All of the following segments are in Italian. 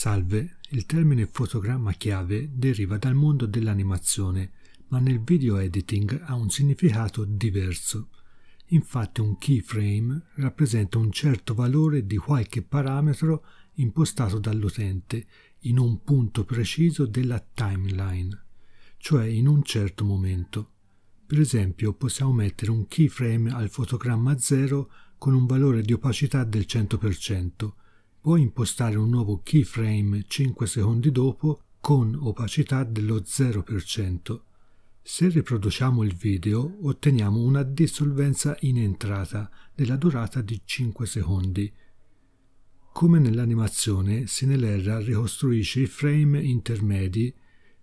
Salve, il termine fotogramma chiave deriva dal mondo dell'animazione, ma nel video editing ha un significato diverso. Infatti un keyframe rappresenta un certo valore di qualche parametro impostato dall'utente in un punto preciso della timeline, cioè in un certo momento. Per esempio possiamo mettere un keyframe al fotogramma 0 con un valore di opacità del 100%, o impostare un nuovo keyframe 5 secondi dopo con opacità dello 0%. Se riproduciamo il video otteniamo una dissolvenza in entrata della durata di 5 secondi. Come nell'animazione, Sinelera ricostruisce i frame intermedi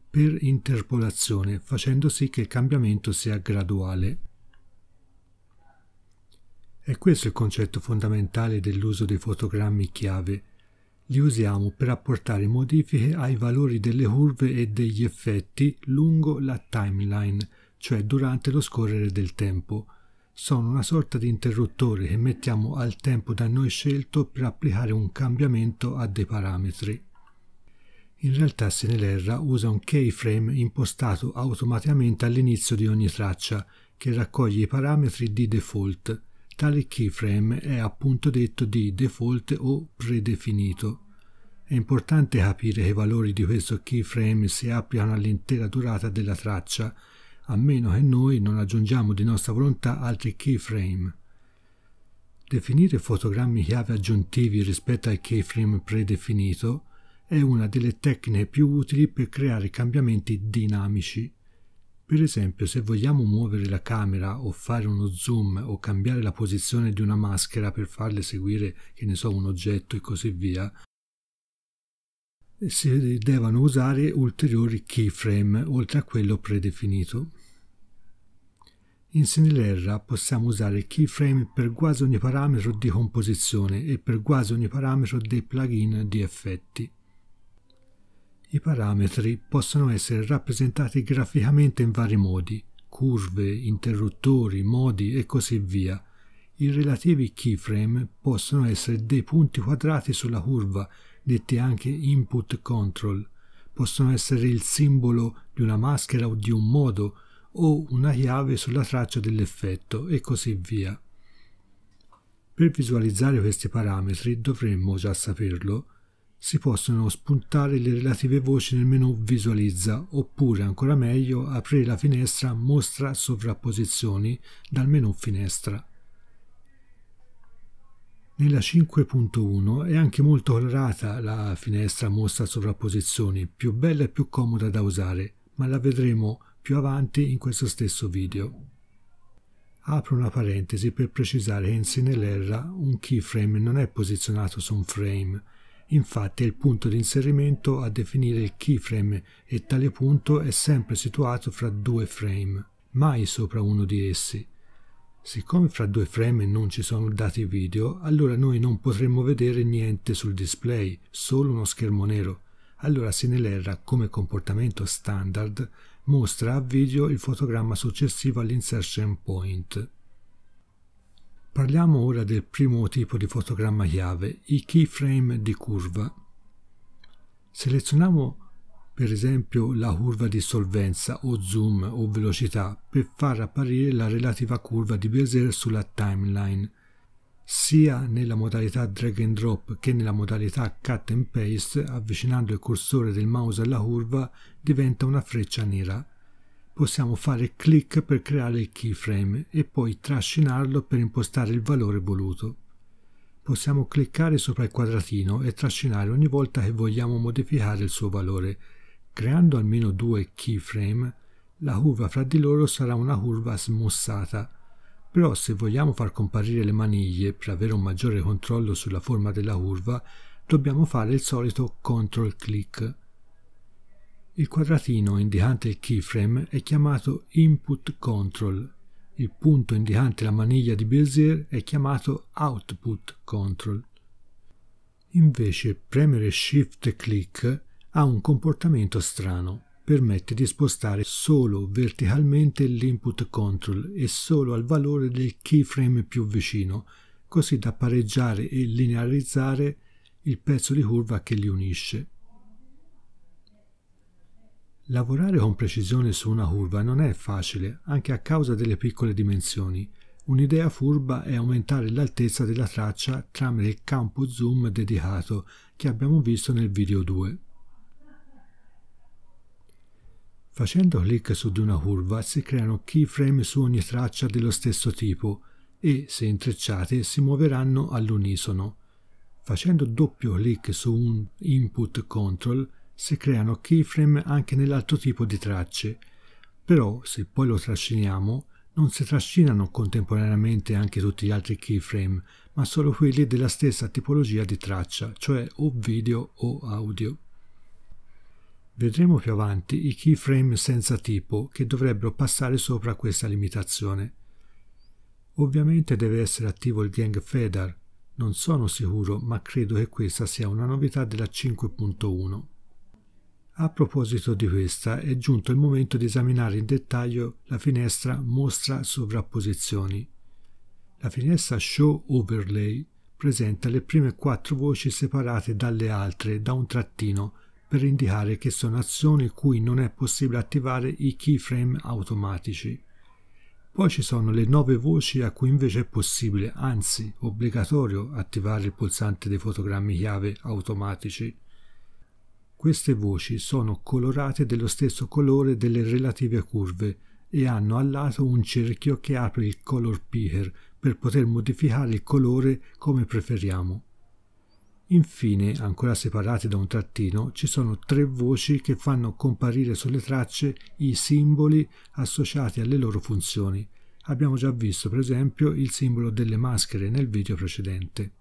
per interpolazione facendo sì che il cambiamento sia graduale. È questo il concetto fondamentale dell'uso dei fotogrammi chiave. Li usiamo per apportare modifiche ai valori delle curve e degli effetti lungo la timeline, cioè durante lo scorrere del tempo. Sono una sorta di interruttore che mettiamo al tempo da noi scelto per applicare un cambiamento a dei parametri. In realtà Senelerra usa un keyframe impostato automaticamente all'inizio di ogni traccia, che raccoglie i parametri di default Tale keyframe è appunto detto di default o predefinito. È importante capire che i valori di questo keyframe si applicano all'intera durata della traccia, a meno che noi non aggiungiamo di nostra volontà altri keyframe. Definire fotogrammi chiave aggiuntivi rispetto al keyframe predefinito è una delle tecniche più utili per creare cambiamenti dinamici. Per esempio, se vogliamo muovere la camera o fare uno zoom o cambiare la posizione di una maschera per farle seguire, che ne so, un oggetto e così via, si devono usare ulteriori keyframe oltre a quello predefinito. In Similarra possiamo usare keyframe per quasi ogni parametro di composizione e per quasi ogni parametro dei plugin di effetti. I parametri possono essere rappresentati graficamente in vari modi, curve, interruttori, modi e così via. I relativi keyframe possono essere dei punti quadrati sulla curva, detti anche input control, possono essere il simbolo di una maschera o di un modo, o una chiave sulla traccia dell'effetto e così via. Per visualizzare questi parametri dovremmo, già saperlo, si possono spuntare le relative voci nel menu Visualizza oppure, ancora meglio, aprire la finestra Mostra sovrapposizioni dal menu Finestra. Nella 5.1 è anche molto colorata la finestra Mostra sovrapposizioni, più bella e più comoda da usare, ma la vedremo più avanti in questo stesso video. Apro una parentesi per precisare che in Sinelera un keyframe non è posizionato su un frame, Infatti è il punto di inserimento a definire il keyframe e tale punto è sempre situato fra due frame, mai sopra uno di essi. Siccome fra due frame non ci sono dati video, allora noi non potremmo vedere niente sul display, solo uno schermo nero. Allora Sinelera, come comportamento standard, mostra a video il fotogramma successivo all'insertion point. Parliamo ora del primo tipo di fotogramma chiave, i keyframe di curva. Selezioniamo per esempio la curva di solvenza o zoom o velocità per far apparire la relativa curva di Bézier sulla timeline, sia nella modalità drag and drop che nella modalità cut and paste, avvicinando il cursore del mouse alla curva diventa una freccia nera possiamo fare clic per creare il keyframe e poi trascinarlo per impostare il valore voluto. Possiamo cliccare sopra il quadratino e trascinare ogni volta che vogliamo modificare il suo valore. Creando almeno due keyframe, la curva fra di loro sarà una curva smussata. Però se vogliamo far comparire le maniglie per avere un maggiore controllo sulla forma della curva, dobbiamo fare il solito CTRL click il quadratino indicante il keyframe è chiamato input control, il punto indicante la maniglia di Bezier è chiamato output control. Invece premere shift e click ha un comportamento strano, permette di spostare solo verticalmente l'input control e solo al valore del keyframe più vicino, così da pareggiare e linearizzare il pezzo di curva che li unisce. Lavorare con precisione su una curva non è facile, anche a causa delle piccole dimensioni. Un'idea furba è aumentare l'altezza della traccia tramite il campo zoom dedicato che abbiamo visto nel video 2. Facendo clic su di una curva si creano keyframe su ogni traccia dello stesso tipo e, se intrecciate, si muoveranno all'unisono. Facendo doppio clic su un input control si creano keyframe anche nell'altro tipo di tracce, però se poi lo trasciniamo non si trascinano contemporaneamente anche tutti gli altri keyframe, ma solo quelli della stessa tipologia di traccia, cioè o video o audio. Vedremo più avanti i keyframe senza tipo che dovrebbero passare sopra questa limitazione. Ovviamente deve essere attivo il gang Fedar, non sono sicuro ma credo che questa sia una novità della 5.1. A proposito di questa, è giunto il momento di esaminare in dettaglio la finestra Mostra sovrapposizioni. La finestra Show Overlay presenta le prime quattro voci separate dalle altre da un trattino per indicare che sono azioni cui non è possibile attivare i keyframe automatici. Poi ci sono le nove voci a cui invece è possibile, anzi obbligatorio, attivare il pulsante dei fotogrammi chiave automatici. Queste voci sono colorate dello stesso colore delle relative curve e hanno al lato un cerchio che apre il color picker per poter modificare il colore come preferiamo. Infine, ancora separate da un trattino, ci sono tre voci che fanno comparire sulle tracce i simboli associati alle loro funzioni. Abbiamo già visto per esempio il simbolo delle maschere nel video precedente.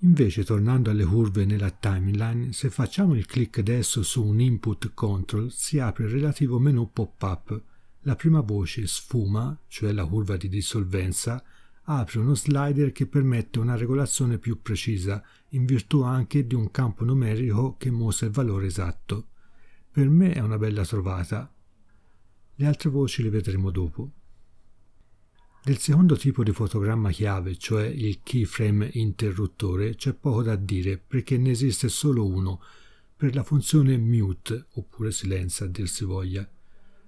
Invece, tornando alle curve nella timeline, se facciamo il clic adesso su un input control, si apre il relativo menu pop-up. La prima voce sfuma, cioè la curva di dissolvenza, apre uno slider che permette una regolazione più precisa, in virtù anche di un campo numerico che mostra il valore esatto. Per me è una bella trovata. Le altre voci le vedremo dopo. Del secondo tipo di fotogramma chiave, cioè il keyframe interruttore, c'è poco da dire perché ne esiste solo uno per la funzione mute oppure silenza a dir si voglia.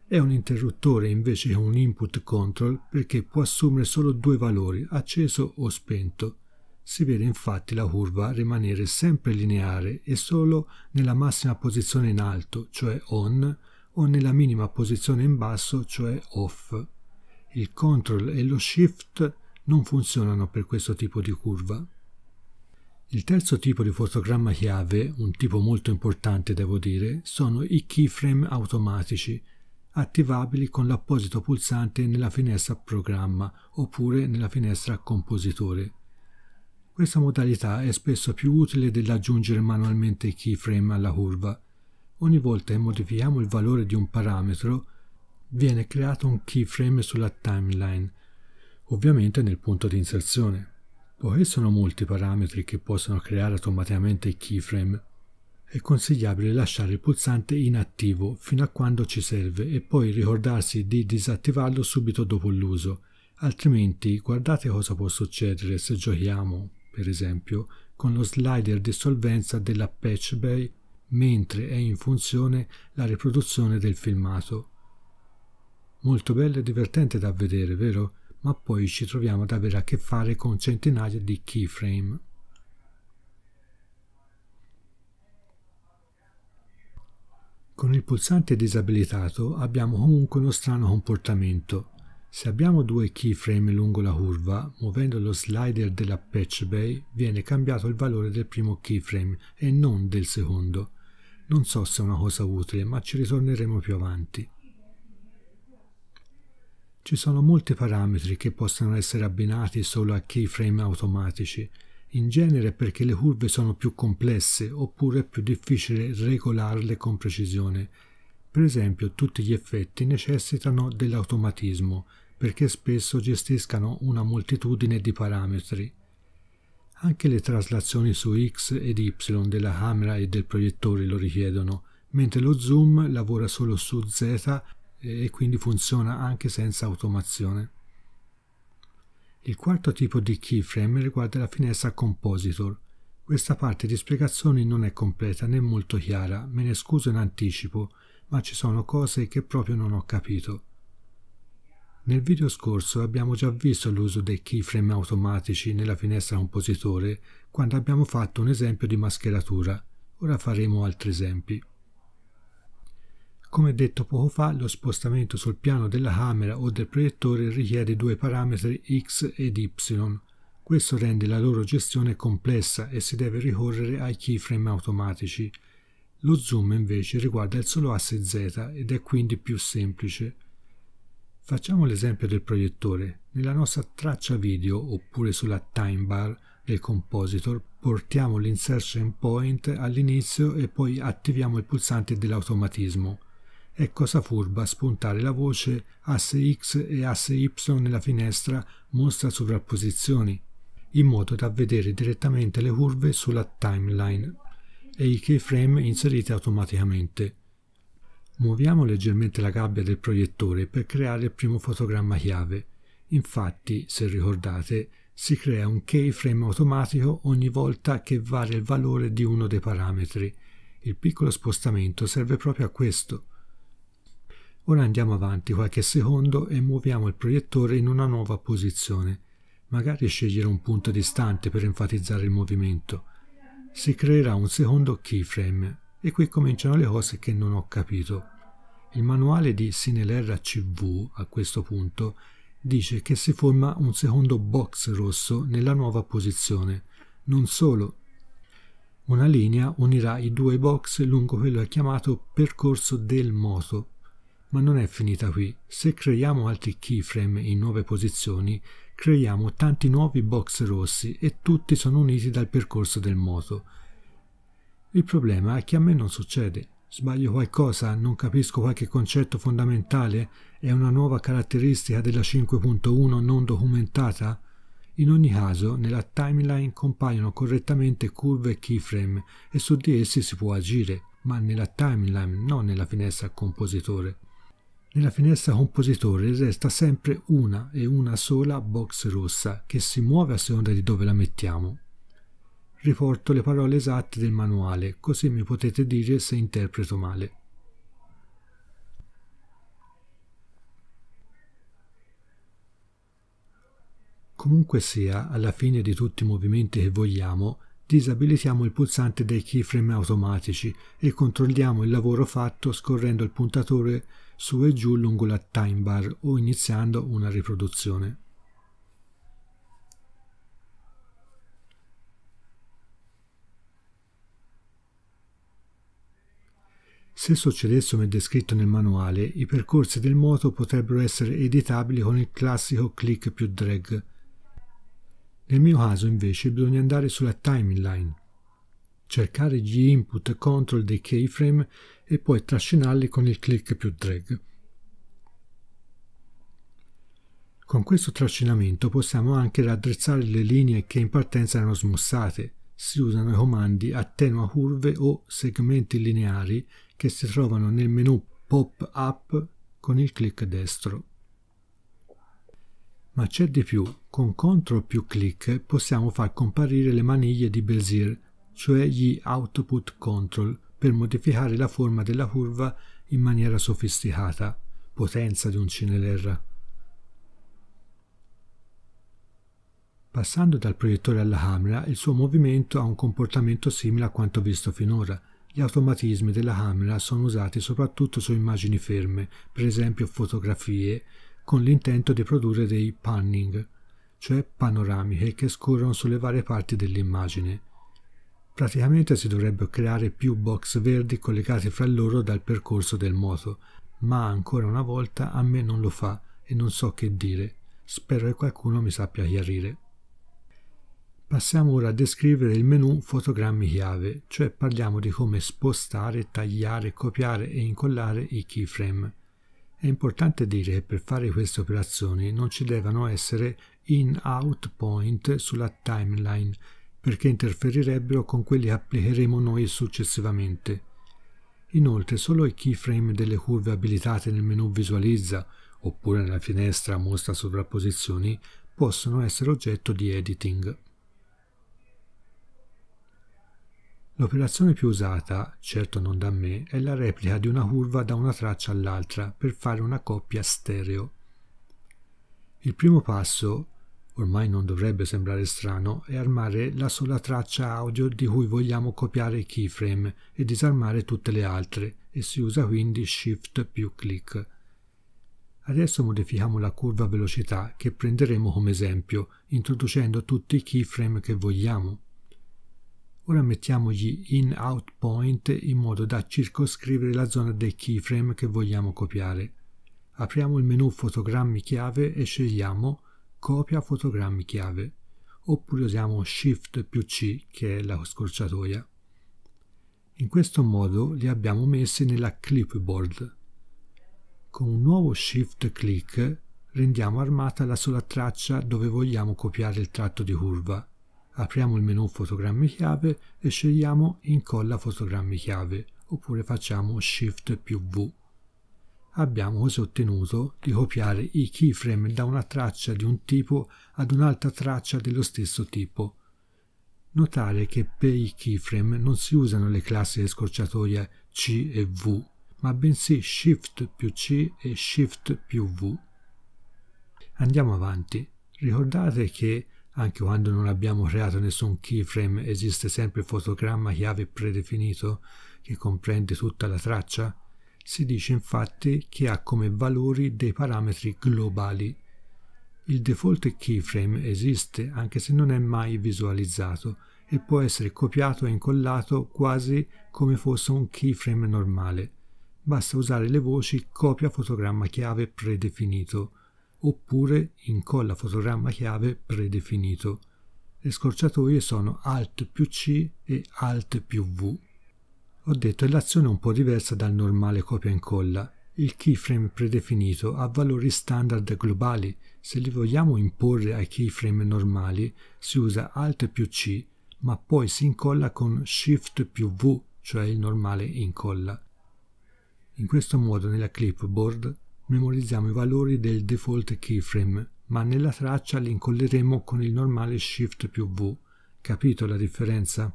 È un interruttore invece che un input control perché può assumere solo due valori, acceso o spento. Si vede infatti la curva rimanere sempre lineare e solo nella massima posizione in alto, cioè on, o nella minima posizione in basso, cioè off il Ctrl e lo Shift non funzionano per questo tipo di curva. Il terzo tipo di fotogramma chiave, un tipo molto importante devo dire, sono i keyframe automatici, attivabili con l'apposito pulsante nella finestra Programma oppure nella finestra Compositore. Questa modalità è spesso più utile dell'aggiungere manualmente i keyframe alla curva. Ogni volta che modifichiamo il valore di un parametro, viene creato un keyframe sulla timeline, ovviamente nel punto di inserzione. Poiché sono molti i parametri che possono creare automaticamente i keyframe, è consigliabile lasciare il pulsante inattivo fino a quando ci serve e poi ricordarsi di disattivarlo subito dopo l'uso, altrimenti guardate cosa può succedere se giochiamo, per esempio, con lo slider di solvenza della patch bay mentre è in funzione la riproduzione del filmato. Molto bello e divertente da vedere, vero? Ma poi ci troviamo ad avere a che fare con centinaia di keyframe. Con il pulsante disabilitato abbiamo comunque uno strano comportamento. Se abbiamo due keyframe lungo la curva, muovendo lo slider della patch bay viene cambiato il valore del primo keyframe e non del secondo. Non so se è una cosa utile, ma ci ritorneremo più avanti. Ci sono molti parametri che possono essere abbinati solo a keyframe automatici, in genere perché le curve sono più complesse oppure è più difficile regolarle con precisione. Per esempio tutti gli effetti necessitano dell'automatismo, perché spesso gestiscano una moltitudine di parametri. Anche le traslazioni su X ed Y della camera e del proiettore lo richiedono, mentre lo zoom lavora solo su Z e quindi funziona anche senza automazione. Il quarto tipo di keyframe riguarda la finestra compositor. Questa parte di spiegazioni non è completa né molto chiara, me ne scuso in anticipo, ma ci sono cose che proprio non ho capito. Nel video scorso abbiamo già visto l'uso dei keyframe automatici nella finestra compositore quando abbiamo fatto un esempio di mascheratura. Ora faremo altri esempi. Come detto poco fa, lo spostamento sul piano della camera o del proiettore richiede due parametri x ed y. Questo rende la loro gestione complessa e si deve ricorrere ai keyframe automatici. Lo zoom invece riguarda il solo asse z ed è quindi più semplice. Facciamo l'esempio del proiettore. Nella nostra traccia video oppure sulla time bar del compositor portiamo l'insertion point all'inizio e poi attiviamo il pulsante dell'automatismo è cosa furba spuntare la voce asse X e asse Y nella finestra mostra sovrapposizioni, in modo da vedere direttamente le curve sulla timeline e i keyframe inseriti automaticamente. Muoviamo leggermente la gabbia del proiettore per creare il primo fotogramma chiave. Infatti, se ricordate, si crea un keyframe automatico ogni volta che varia il valore di uno dei parametri. Il piccolo spostamento serve proprio a questo. Ora andiamo avanti qualche secondo e muoviamo il proiettore in una nuova posizione. Magari scegliere un punto distante per enfatizzare il movimento. Si creerà un secondo keyframe e qui cominciano le cose che non ho capito. Il manuale di Sinelera CV a questo punto dice che si forma un secondo box rosso nella nuova posizione. Non solo, una linea unirà i due box lungo quello è chiamato percorso del moto ma non è finita qui. Se creiamo altri keyframe in nuove posizioni, creiamo tanti nuovi box rossi e tutti sono uniti dal percorso del moto. Il problema è che a me non succede. Sbaglio qualcosa? Non capisco qualche concetto fondamentale? È una nuova caratteristica della 5.1 non documentata? In ogni caso, nella timeline compaiono correttamente curve e keyframe e su di essi si può agire, ma nella timeline, non nella finestra compositore. Nella finestra compositore resta sempre una e una sola box rossa che si muove a seconda di dove la mettiamo. Riporto le parole esatte del manuale, così mi potete dire se interpreto male. Comunque sia, alla fine di tutti i movimenti che vogliamo, disabilitiamo il pulsante dei keyframe automatici e controlliamo il lavoro fatto scorrendo il puntatore su e giù lungo la time bar o iniziando una riproduzione. Se succedesse come descritto nel manuale, i percorsi del moto potrebbero essere editabili con il classico click più drag, nel mio caso invece bisogna andare sulla timeline, cercare gli input e control dei keyframe e poi trascinarli con il click più drag. Con questo trascinamento possiamo anche raddrizzare le linee che in partenza erano smussate. Si usano i comandi attenua curve o segmenti lineari che si trovano nel menu pop-up con il clic destro. Ma c'è di più, con CTRL più clic possiamo far comparire le maniglie di Bezier, cioè gli output control, per modificare la forma della curva in maniera sofisticata, potenza di un CineLR. Passando dal proiettore alla camera, il suo movimento ha un comportamento simile a quanto visto finora. Gli automatismi della camera sono usati soprattutto su immagini ferme, per esempio fotografie, con l'intento di produrre dei panning, cioè panoramiche eh, che scorrono sulle varie parti dell'immagine. Praticamente si dovrebbero creare più box verdi collegati fra loro dal percorso del moto, ma ancora una volta a me non lo fa e non so che dire. Spero che qualcuno mi sappia chiarire. Passiamo ora a descrivere il menu fotogrammi chiave, cioè parliamo di come spostare, tagliare, copiare e incollare i keyframe. È importante dire che per fare queste operazioni non ci devono essere in-out point sulla timeline perché interferirebbero con quelli che applicheremo noi successivamente. Inoltre solo i keyframe delle curve abilitate nel menu Visualizza oppure nella finestra Mostra sovrapposizioni possono essere oggetto di editing. L'operazione più usata, certo non da me, è la replica di una curva da una traccia all'altra per fare una coppia stereo. Il primo passo, ormai non dovrebbe sembrare strano, è armare la sola traccia audio di cui vogliamo copiare i keyframe e disarmare tutte le altre e si usa quindi Shift più Click. Adesso modifichiamo la curva velocità che prenderemo come esempio, introducendo tutti i keyframe che vogliamo. Ora mettiamogli in-out point in modo da circoscrivere la zona dei keyframe che vogliamo copiare. Apriamo il menu fotogrammi chiave e scegliamo copia fotogrammi chiave oppure usiamo Shift più C che è la scorciatoia. In questo modo li abbiamo messi nella clipboard. Con un nuovo Shift click rendiamo armata la sola traccia dove vogliamo copiare il tratto di curva Apriamo il menu fotogrammi chiave e scegliamo incolla fotogrammi chiave oppure facciamo Shift più V. Abbiamo così ottenuto di copiare i keyframe da una traccia di un tipo ad un'altra traccia dello stesso tipo. Notare che per i keyframe non si usano le classi di scorciatoia C e V, ma bensì Shift più C e Shift più V. Andiamo avanti. Ricordate che anche quando non abbiamo creato nessun keyframe, esiste sempre il fotogramma chiave predefinito che comprende tutta la traccia? Si dice infatti che ha come valori dei parametri globali. Il default keyframe esiste anche se non è mai visualizzato e può essere copiato e incollato quasi come fosse un keyframe normale. Basta usare le voci copia fotogramma chiave predefinito oppure incolla fotogramma chiave predefinito. Le scorciatoie sono Alt più C e Alt più V. Ho detto che l'azione è un po' diversa dal normale copia e incolla. Il keyframe predefinito ha valori standard globali. Se li vogliamo imporre ai keyframe normali si usa Alt più C, ma poi si incolla con Shift più V, cioè il normale incolla. In questo modo nella clipboard memorizziamo i valori del default keyframe, ma nella traccia li incolleremo con il normale Shift più V. Capito la differenza?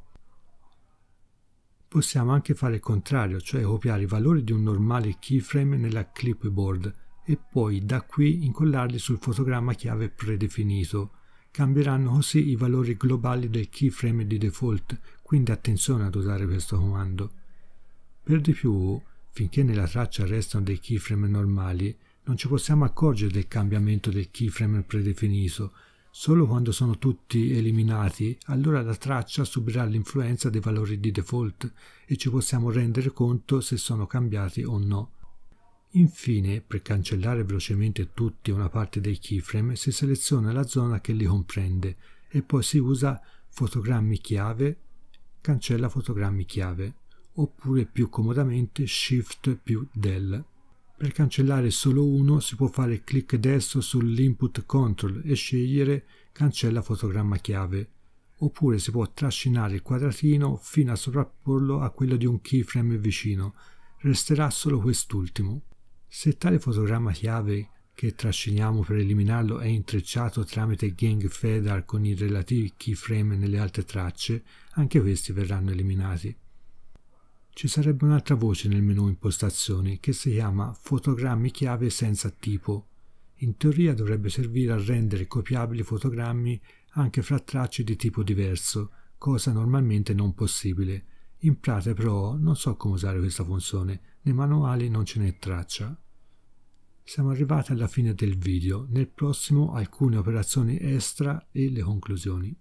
Possiamo anche fare il contrario, cioè copiare i valori di un normale keyframe nella clipboard e poi da qui incollarli sul fotogramma chiave predefinito. Cambieranno così i valori globali del keyframe di default, quindi attenzione ad usare questo comando. Per di più, Finché nella traccia restano dei keyframe normali, non ci possiamo accorgere del cambiamento del keyframe predefinito. Solo quando sono tutti eliminati, allora la traccia subirà l'influenza dei valori di default e ci possiamo rendere conto se sono cambiati o no. Infine, per cancellare velocemente tutti una parte dei keyframe, si seleziona la zona che li comprende e poi si usa fotogrammi chiave, cancella fotogrammi chiave oppure più comodamente Shift più del. Per cancellare solo uno si può fare clic destro sull'input control e scegliere cancella fotogramma chiave, oppure si può trascinare il quadratino fino a sovrapporlo a quello di un keyframe vicino, resterà solo quest'ultimo. Se tale fotogramma chiave che trasciniamo per eliminarlo è intrecciato tramite gang fedar con i relativi keyframe nelle altre tracce, anche questi verranno eliminati. Ci sarebbe un'altra voce nel menu impostazioni che si chiama fotogrammi chiave senza tipo. In teoria dovrebbe servire a rendere copiabili fotogrammi anche fra tracce di tipo diverso, cosa normalmente non possibile. In pratica però non so come usare questa funzione, nei manuali non ce n'è traccia. Siamo arrivati alla fine del video, nel prossimo alcune operazioni extra e le conclusioni.